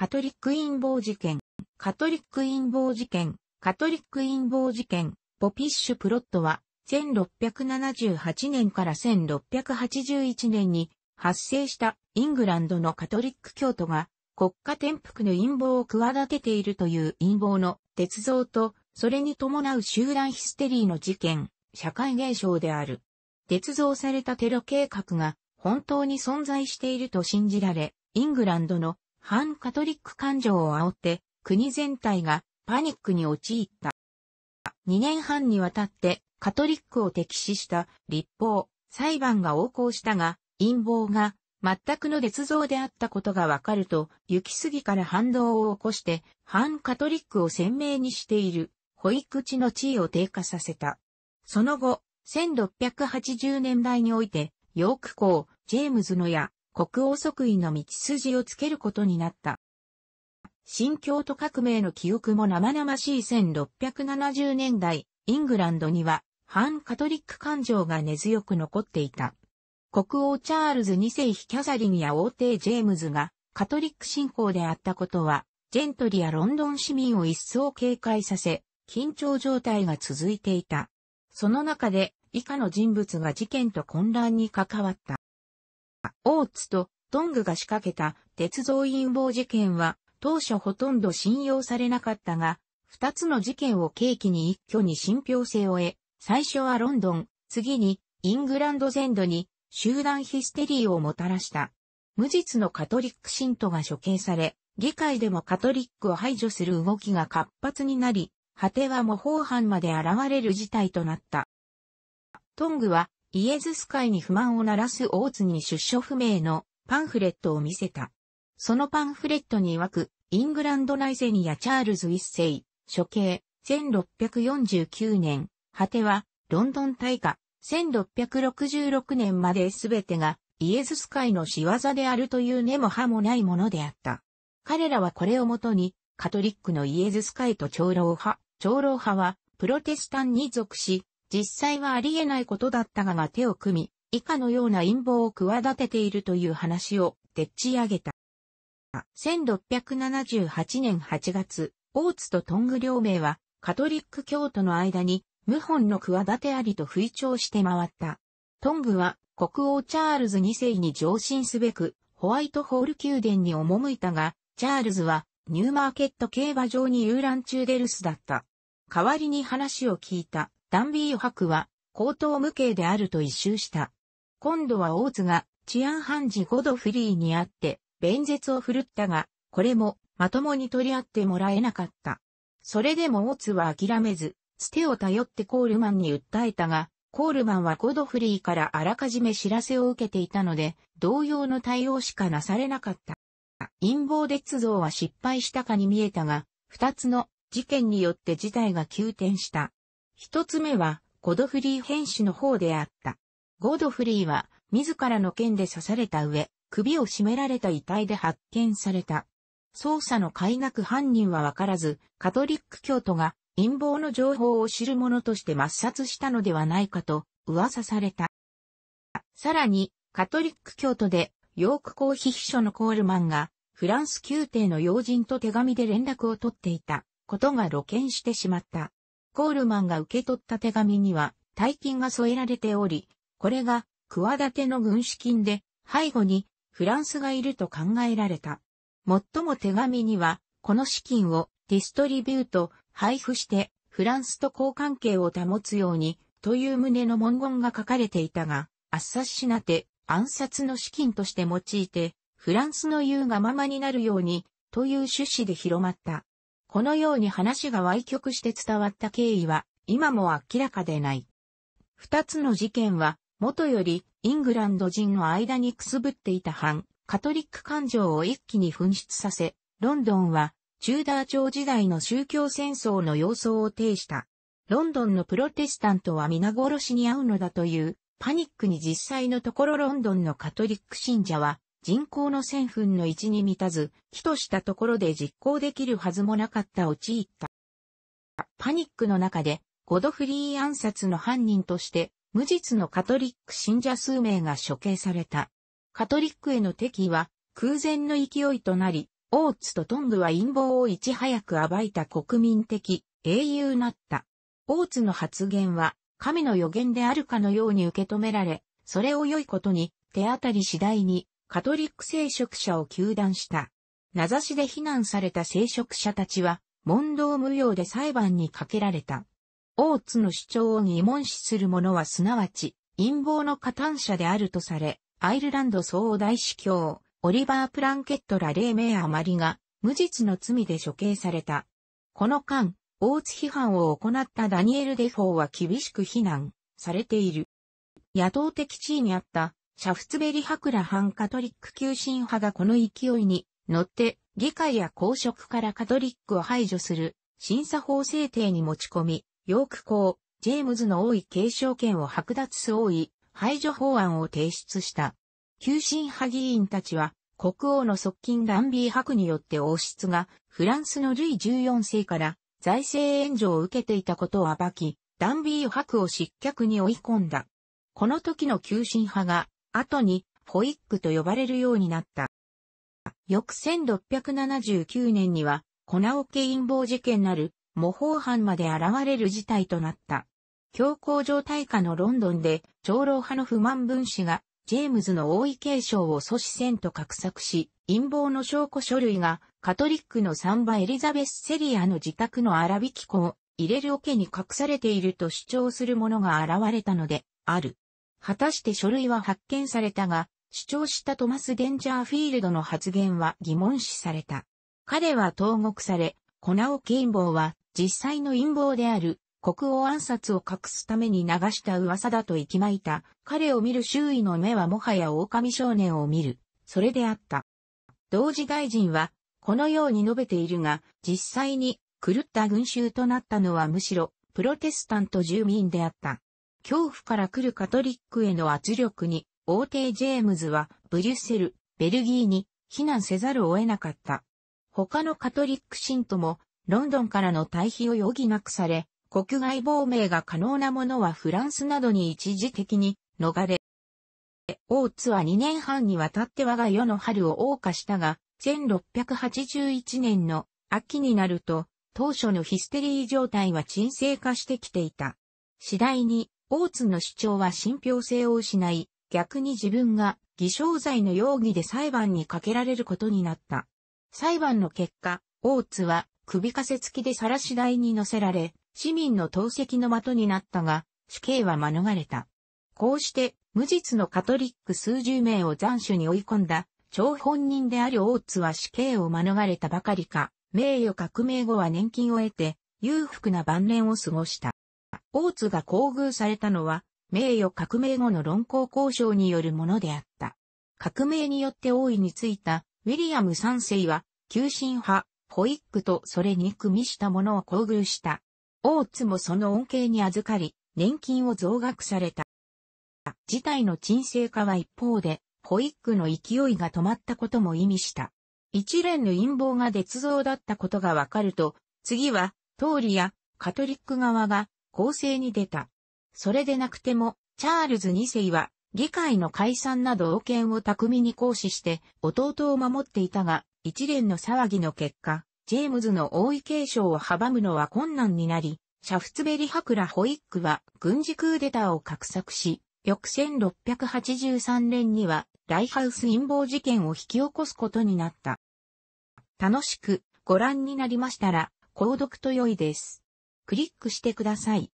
カトリック陰謀事件、カトリック陰謀事件、カトリック陰謀事件、ポピッシュプロットは、1678年から1681年に発生したイングランドのカトリック教徒が国家転覆の陰謀を企てているという陰謀の鉄造と、それに伴う集団ヒステリーの事件、社会現象である。鉄造されたテロ計画が本当に存在していると信じられ、イングランドの反カトリック感情を煽って国全体がパニックに陥った。2年半にわたってカトリックを敵視した立法、裁判が横行したが、陰謀が全くの劣造であったことがわかると、行き過ぎから反動を起こして、反カトリックを鮮明にしている、保育地の地位を低下させた。その後、1680年代において、ヨーク公、ジェームズのや、国王即位の道筋をつけることになった。新京都革命の記憶も生々しい1670年代、イングランドには反カトリック感情が根強く残っていた。国王チャールズ2世妃キャザリンや王帝ジェームズがカトリック信仰であったことは、ジェントリやロンドン市民を一層警戒させ、緊張状態が続いていた。その中で以下の人物が事件と混乱に関わった。オーツとトングが仕掛けた鉄道陰謀事件は当初ほとんど信用されなかったが、二つの事件を契機に一挙に信憑性を得、最初はロンドン、次にイングランド全土に集団ヒステリーをもたらした。無実のカトリック信徒が処刑され、議会でもカトリックを排除する動きが活発になり、果ては模倣犯まで現れる事態となった。トングはイエズス会に不満を鳴らす大津に出所不明のパンフレットを見せた。そのパンフレットに曰く、イングランドナイゼニア・チャールズ一世、処刑、1649年、果ては、ロンドン大火、1666年まで全てが、イエズス会の仕業であるという根も葉もないものであった。彼らはこれをもとに、カトリックのイエズス会と長老派、長老派は、プロテスタンに属し、実際はありえないことだったがが手を組み、以下のような陰謀を企てているという話をでっち上げた。1678年8月、大津とトング両名は、カトリック教徒の間に、謀反の企てありと吹聴して回った。トングは、国王チャールズ2世に上申すべく、ホワイトホール宮殿に赴いたが、チャールズは、ニューマーケット競馬場に遊覧中で留守だった。代わりに話を聞いた、ダンビー博は、高等無形であると一周した。今度は大津が治安判事ゴドフリーに会って、弁舌を振るったが、これもまともに取り合ってもらえなかった。それでも大津は諦めず、つてを頼ってコールマンに訴えたが、コールマンはゴドフリーからあらかじめ知らせを受けていたので、同様の対応しかなされなかった。陰謀捏像は失敗したかに見えたが、二つの事件によって事態が急転した。一つ目は、ゴドフリー編集の方であった。ゴドフリーは、自らの剣で刺された上、首を絞められた遺体で発見された。捜査の快諾犯人はわからず、カトリック教徒が陰謀の情報を知る者として抹殺したのではないかと噂された。さらに、カトリック教徒でヨーク公妃秘書のコールマンがフランス宮廷の要人と手紙で連絡を取っていたことが露見してしまった。コールマンが受け取った手紙には、大金が添えられており、これが、企ての軍資金で、背後に、フランスがいると考えられた。もっとも手紙には、この資金をディストリビュート、配布して、フランスと好関係を保つように、という旨の文言が書かれていたが、アッサシナテ、暗殺の資金として用いて、フランスの言うがままになるように、という趣旨で広まった。このように話が歪曲して伝わった経緯は、今も明らかでない。二つの事件は、元よりイングランド人の間にくすぶっていた反、カトリック感情を一気に噴出させ、ロンドンは、チューダー朝時代の宗教戦争の様相を呈した。ロンドンのプロテスタントは皆殺しに遭うのだという、パニックに実際のところロンドンのカトリック信者は、人口の1000分の1に満たず、木としたところで実行できるはずもなかった陥った。パニックの中で、ゴドフリー暗殺の犯人として、無実のカトリック信者数名が処刑された。カトリックへの敵意は空前の勢いとなり、オーツとトングは陰謀をいち早く暴いた国民的英雄なった。オーツの発言は神の予言であるかのように受け止められ、それを良いことに手当たり次第にカトリック聖職者を求断した。名指しで非難された聖職者たちは、問答無用で裁判にかけられた。大津の主張を疑問視する者はすなわち、陰謀の加担者であるとされ、アイルランド総大司教、オリバー・プランケットら霊名余りが、無実の罪で処刑された。この間、大津批判を行ったダニエル・デフォーは厳しく非難されている。野党的地位にあったシャフツベリ博羅反カトリック急進派がこの勢いに乗って議会や公職からカトリックを排除する審査法制定に持ち込み、ヨーク公、ジェームズの王位継承権を剥奪す王位排除法案を提出した。急進派議員たちは国王の側近ランビー博によって王室がフランスのルイ14世から財政援助を受けていたことを暴き、ダンビー博を失脚に追い込んだ。この時の急進派が後にホイックと呼ばれるようになった。翌1679年には、粉桶陰謀事件なる模倣犯まで現れる事態となった。強皇状態下のロンドンで、長老派の不満分子が、ジェームズの王位継承を阻止せんと画策し、陰謀の証拠書類が、カトリックのサンバエリザベス・セリアの自宅の粗挽き粉を入れる桶に隠されていると主張するものが現れたので、ある。果たして書類は発見されたが、主張したトマス・デンジャーフィールドの発言は疑問視された。彼は投獄され、コナオンボーは実際の陰謀である国王暗殺を隠すために流した噂だと息巻いた。彼を見る周囲の目はもはや狼少年を見る。それであった。同時大臣はこのように述べているが、実際に狂った群衆となったのはむしろプロテスタント住民であった。恐怖から来るカトリックへの圧力に、王帝ジェームズはブリュッセル、ベルギーに避難せざるを得なかった。他のカトリック信徒もロンドンからの退避を余儀なくされ、国外亡命が可能なものはフランスなどに一時的に逃れ、オーツは2年半にわたって我が世の春を謳歌したが、1681年の秋になると、当初のヒステリー状態は沈静化してきていた。次第に大津の主張は信憑性を失い、逆に自分が偽証罪の容疑で裁判にかけられることになった。裁判の結果、大津は首かせ付きで晒し台に乗せられ、市民の投石の的になったが、死刑は免れた。こうして、無実のカトリック数十名を斬首に追い込んだ、張本人である大津は死刑を免れたばかりか、名誉革命後は年金を得て、裕福な晩年を過ごした。大津が厚遇されたのは、名誉革命後の論考交渉によるものであった。革命によって王位についたウィリアム三世は、急進派、ホイックとそれに組みした者を厚遇した。大津もその恩恵に預かり、年金を増額された。事態の沈静化は一方で、ホイックの勢いが止まったことも意味した。一連の陰謀が絶造だったことがわかると、次は、通りやカトリック側が攻勢に出た。それでなくても、チャールズ2世は、議会の解散など王権を巧みに行使して、弟を守っていたが、一連の騒ぎの結果、ジェームズの王位継承を阻むのは困難になり、シャフツベリクラ・ホイックは軍事クーデターを画策し、翌1683年にはライハウス陰謀事件を引き起こすことになった。楽しくご覧になりましたら、購読と良いです。クリックしてください。